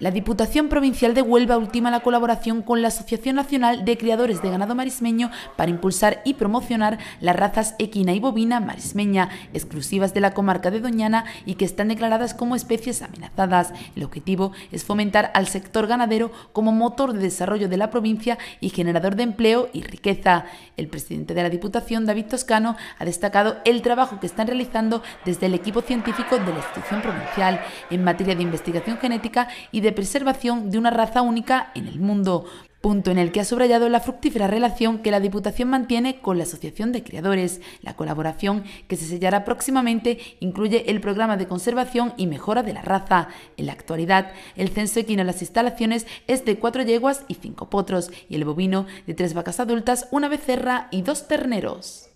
La Diputación Provincial de Huelva ultima la colaboración con la Asociación Nacional de Criadores de Ganado Marismeño para impulsar y promocionar las razas equina y bovina marismeña, exclusivas de la comarca de Doñana y que están declaradas como especies amenazadas. El objetivo es fomentar al sector ganadero como motor de desarrollo de la provincia y generador de empleo y riqueza. El presidente de la Diputación, David Toscano, ha destacado el trabajo que están realizando desde el equipo científico de la institución provincial en materia de investigación genética y de preservación de una raza única en el mundo, punto en el que ha subrayado la fructífera relación que la Diputación mantiene con la Asociación de Criadores. La colaboración que se sellará próximamente incluye el programa de conservación y mejora de la raza. En la actualidad, el censo equino en las instalaciones es de cuatro yeguas y cinco potros, y el bovino de tres vacas adultas, una becerra y dos terneros.